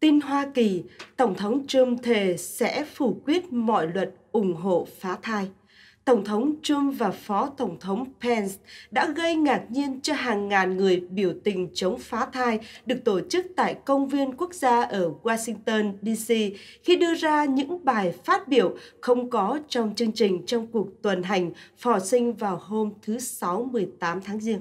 Tin Hoa Kỳ, Tổng thống Trump thề sẽ phủ quyết mọi luật ủng hộ phá thai. Tổng thống Trump và Phó Tổng thống Pence đã gây ngạc nhiên cho hàng ngàn người biểu tình chống phá thai được tổ chức tại Công viên Quốc gia ở Washington, D.C. khi đưa ra những bài phát biểu không có trong chương trình trong cuộc tuần hành phò sinh vào hôm thứ Sáu 18 tháng Giêng.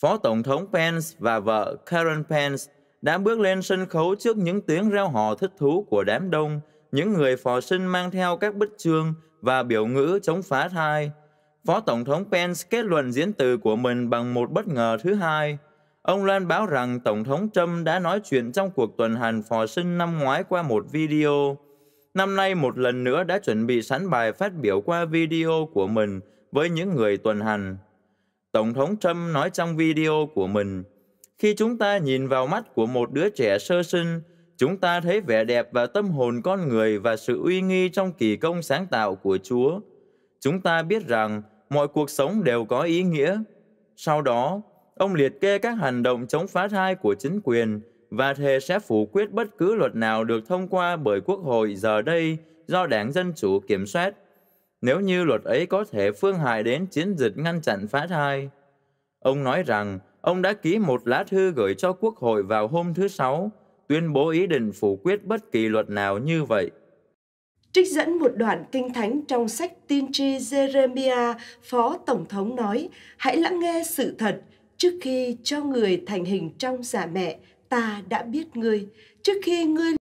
Phó Tổng thống Pence và vợ Karen Pence đã bước lên sân khấu trước những tiếng reo hò thích thú của đám đông, những người phò sinh mang theo các bích chương và biểu ngữ chống phá thai. Phó Tổng thống Pence kết luận diễn từ của mình bằng một bất ngờ thứ hai. Ông loan báo rằng Tổng thống Trump đã nói chuyện trong cuộc tuần hành phò sinh năm ngoái qua một video. Năm nay một lần nữa đã chuẩn bị sẵn bài phát biểu qua video của mình với những người tuần hành. Tổng thống Trump nói trong video của mình, khi chúng ta nhìn vào mắt của một đứa trẻ sơ sinh, chúng ta thấy vẻ đẹp và tâm hồn con người và sự uy nghi trong kỳ công sáng tạo của Chúa. Chúng ta biết rằng mọi cuộc sống đều có ý nghĩa. Sau đó, ông liệt kê các hành động chống phá thai của chính quyền và thề sẽ phủ quyết bất cứ luật nào được thông qua bởi Quốc hội giờ đây do Đảng Dân Chủ kiểm soát, nếu như luật ấy có thể phương hại đến chiến dịch ngăn chặn phá thai. Ông nói rằng ông đã ký một lá thư gửi cho Quốc hội vào hôm thứ Sáu, tuyên bố ý định phủ quyết bất kỳ luật nào như vậy. Trích dẫn một đoạn kinh thánh trong sách tiên tri Jeremiah, Phó Tổng thống nói, hãy lắng nghe sự thật, trước khi cho người thành hình trong giả mẹ, ta đã biết ngươi, trước khi ngươi